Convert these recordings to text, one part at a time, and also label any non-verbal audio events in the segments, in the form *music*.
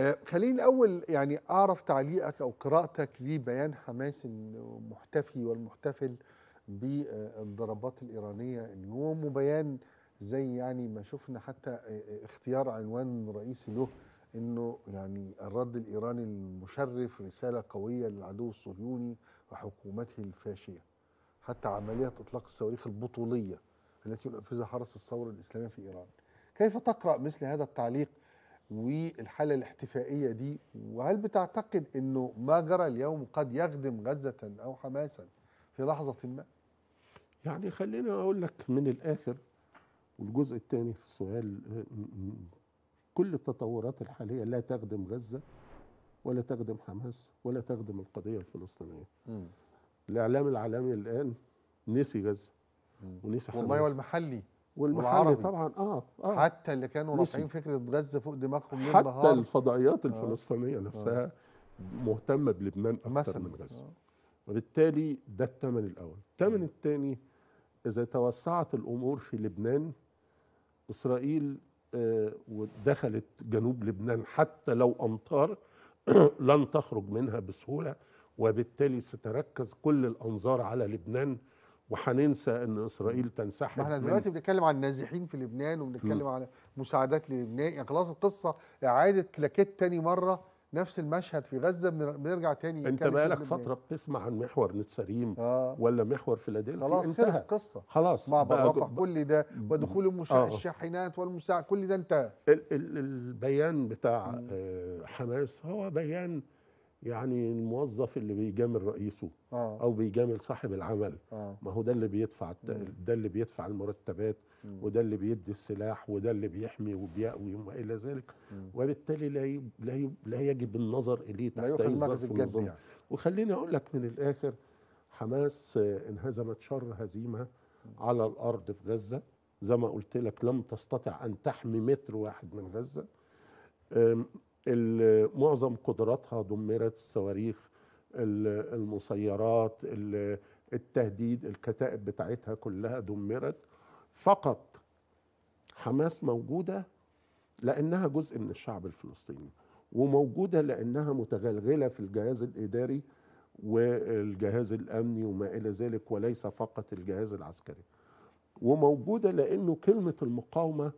آه، خليني الاول يعني اعرف تعليقك او قراءتك لبيان حماس المحتفي والمحتفل بالضربات الايرانيه اليوم وبيان زي يعني ما شفنا حتى آه، آه، اختيار عنوان رئيسي له انه يعني الرد الايراني المشرف رساله قويه للعدو الصهيوني وحكومته الفاشيه حتى عمليه اطلاق الصواريخ البطوليه التي ينفذها حرس الثوره الاسلاميه في ايران كيف تقرا مثل هذا التعليق والحالة الاحتفائية دي وهل بتعتقد أنه ما جرى اليوم قد يخدم غزة أو حماسا في لحظة ما؟ يعني خليني أقول لك من الآخر والجزء الثاني في السؤال كل التطورات الحالية لا تخدم غزة ولا تخدم حماس ولا تخدم القضية الفلسطينية م. الإعلام العالمي الآن نسي غزة ونسي حماس والله والمحلي والمحلي طبعا اه اه حتى اللي كانوا رافعين فكره غزه فوق دماغهم ليل نهار حتى الفضائيات آه. الفلسطينيه آه. نفسها آه. مهتمه بلبنان اكثر من غزه آه. وبالتالي ده الثمن الاول الثمن الثاني اذا توسعت الامور في لبنان اسرائيل آه ودخلت جنوب لبنان حتى لو امطار *clears throat* لن تخرج منها بسهوله وبالتالي ستركز كل الانظار على لبنان وهننسى ان اسرائيل تنسحب احنا دلوقتي بنتكلم عن النازحين في لبنان وبنتكلم عن مساعدات للبنان يعني خلاص القصه اعاده كلاكيت تاني مره نفس المشهد في غزه بنرجع تاني انت بقالك فتره بتسمع عن محور نتسريم آه. ولا محور فيلادلفيا خلاص انتهى. خلص قصه خلاص مع بقى كل ده ودخول المشا... آه. الشاحنات والمساعد كل ده انتهى ال ال البيان بتاع آه حماس هو بيان يعني الموظف اللي بيجامل رئيسه آه. او بيجامل صاحب العمل آه. ما هو ده اللي بيدفع ده اللي بيدفع المرتبات مم. وده اللي بيدي السلاح وده اللي بيحمي وبيأوي وما الى ذلك مم. وبالتالي لا لا, لا يجب النظر اليه تحت اي ظرف يعني. وخليني اقول لك من الاخر حماس آه، انهزمت شر هزيمه على الارض في غزه زي ما قلت لك لم تستطع ان تحمي متر واحد من غزه معظم قدراتها دمرت الصواريخ المسيرات التهديد الكتائب بتاعتها كلها دمرت فقط حماس موجودة لأنها جزء من الشعب الفلسطيني وموجودة لأنها متغلغلة في الجهاز الإداري والجهاز الأمني وما إلى ذلك وليس فقط الجهاز العسكري وموجودة لأنه كلمة المقاومة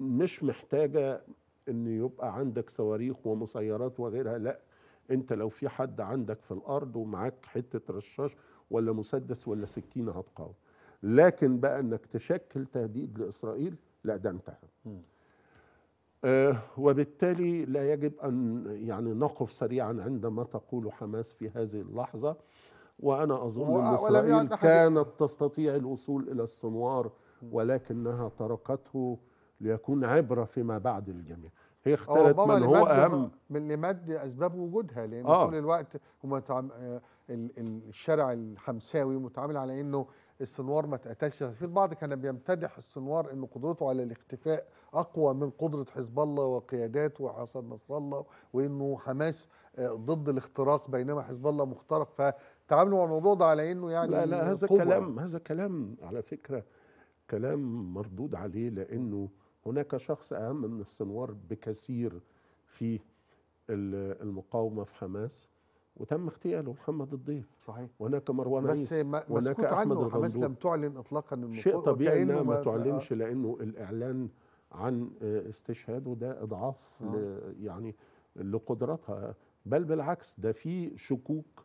مش محتاجة ان يبقى عندك صواريخ ومسيرات وغيرها لا انت لو في حد عندك في الارض ومعاك حته رشاش ولا مسدس ولا سكينه هتقاوم لكن بقى انك تشكل تهديد لاسرائيل لا ده انتهى آه، وبالتالي لا يجب ان يعني نقف سريعا عندما تقول حماس في هذه اللحظه وانا اظن ان اسرائيل كانت تستطيع الوصول الى السنوار ولكنها تركته ليكون عبرة فيما بعد للجميع هي اختلت من هو اهم من لمد اسباب وجودها لان آه. طول الوقت هم تعم... آه، الشارع الحمساوي متعامل على انه السنوار ما تقتلش في البعض كان بيمتدح السنوار انه قدرته على الاختفاء اقوى من قدره حزب الله وقياداته وحسن نصر الله وانه حماس آه، ضد الاختراق بينما حزب الله مخترق فتعاملوا مع الموضوع ده على انه يعني لا لا هذا كلام هذا كلام على فكره كلام مردود عليه لانه هناك شخص أهم من السنوار بكثير في المقاومة في حماس وتم اغتياله محمد الضيف صحيح وهناك مروان بس عيسى بس وهناك احمد عنه حماس لم تعلن اطلاقا المقاومه شيء طبيعي انها ما تعلنش لانه الاعلان عن آه، استشهاده ده اضعاف آه. ل يعني لقدراتها بل بالعكس ده في شكوك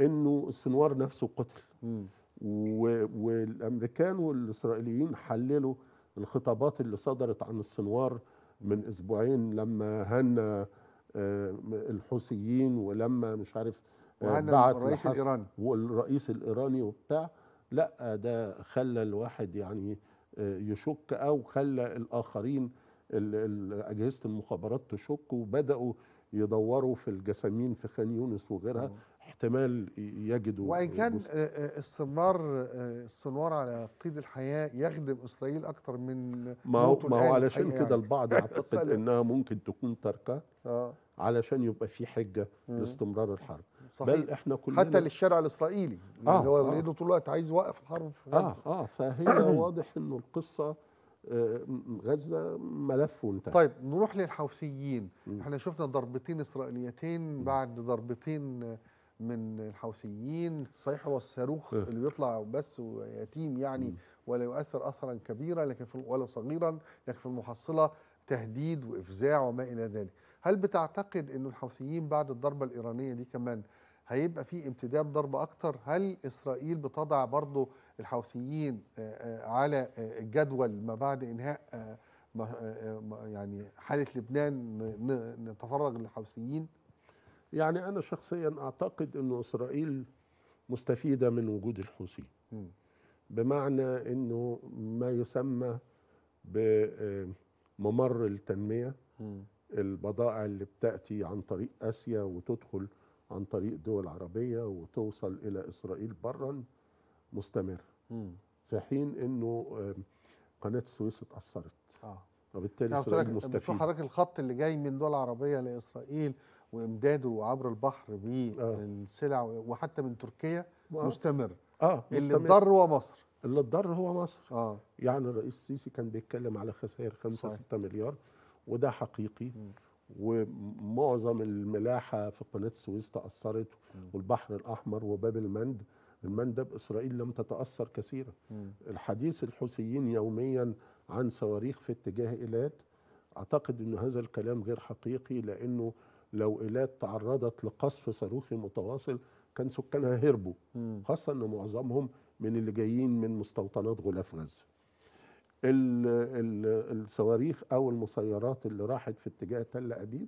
انه السنوار نفسه قتل م. والامريكان والاسرائيليين حللوا الخطابات اللي صدرت عن السنوار من اسبوعين لما هنى آه، الحوثيين ولما مش عارف آه، بعت الرئيس الايراني والرئيس الايراني وبتاع لا ده خلى الواحد يعني آه، يشك او خلى الاخرين اجهزه المخابرات تشك وبداوا يدوروا في الجسامين في خان يونس وغيرها آه. احتمال يجدوا وان كان آه، آه، استمرار السنوار على قيد الحياه يخدم اسرائيل اكثر من ما هو ما هو علشان كده يعني. البعض يعتقد *laughs* انها ممكن تكون تركه آه. علشان يبقى في حجه لاستمرار الحرب صحيح. بل احنا كلنا حتى للشارع الاسرائيلي آه اللي هو آه. طول الوقت عايز يوقف الحرب في غزه اه اه فهي واضح انه القصه آه، غزه ملف وانتهى طيب نروح للحوثيين احنا شفنا ضربتين اسرائيليتين بعد ضربتين من الحوثيين الصيح والصاروخ إيه. اللي بيطلع بس ويتيم يعني ولا يؤثر اثرا كبيرا لكن في ولا صغيرا لكن في المحصله تهديد وافزاع وما الى ذلك هل بتعتقد ان الحوثيين بعد الضربه الايرانيه دي كمان هيبقى في امتداد ضرب اكتر هل اسرائيل بتضع برضه الحوثيين آه، آه، على آه، الجدول ما بعد انهاء يعني حاله لبنان نتفرغ للحوثيين يعني انا شخصيا اعتقد انه اسرائيل مستفيده من وجود الحوثي بمعنى انه ما يسمى بممر التنميه البضائع اللي بتاتي عن طريق اسيا وتدخل عن طريق دول عربية وتوصل إلى إسرائيل برا مستمر في حين أنه قناة السويس اتأثرت آه. وبالتالي يعني إسرائيل مستفيد حضرتك الخط اللي جاي من دول عربية لإسرائيل وإمداده عبر البحر آه. بالسلع آه. وحتى من تركيا آه. مستمر آه. اللي اتضر هو مصر اللي اتضر هو مصر آه. يعني الرئيس السيسي كان بيتكلم على خسائر 5 6 مليار وده حقيقي م. ومعظم الملاحه في قناه السويس تاثرت والبحر الاحمر وباب المند المندب اسرائيل لم تتاثر كثيرا الحديث الحوثيين يوميا عن صواريخ في اتجاه ايلات اعتقد ان هذا الكلام غير حقيقي لانه لو ايلات تعرضت لقصف صاروخي متواصل كان سكانها هربوا خاصه ان معظمهم من اللي جايين من مستوطنات غلاف غزه الصواريخ او المسيرات اللي راحت في اتجاه تل ابيب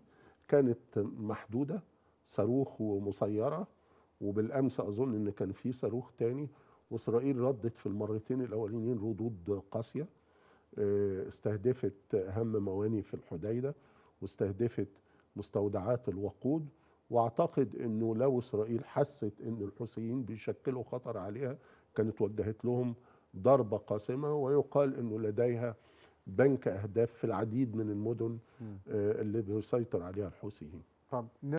كانت محدوده صاروخ ومسيره وبالامس اظن ان كان في صاروخ تاني واسرائيل ردت في المرتين الاولانيين ردود قاسيه آه، استهدفت اهم مواني في الحديده واستهدفت مستودعات الوقود واعتقد انه لو اسرائيل حست ان الحوثيين بيشكلوا خطر عليها كانت وجهت لهم ضربة قاسمة ويقال أنه لديها بنك أهداف في العديد من المدن آه، اللي بيسيطر عليها الحوثيين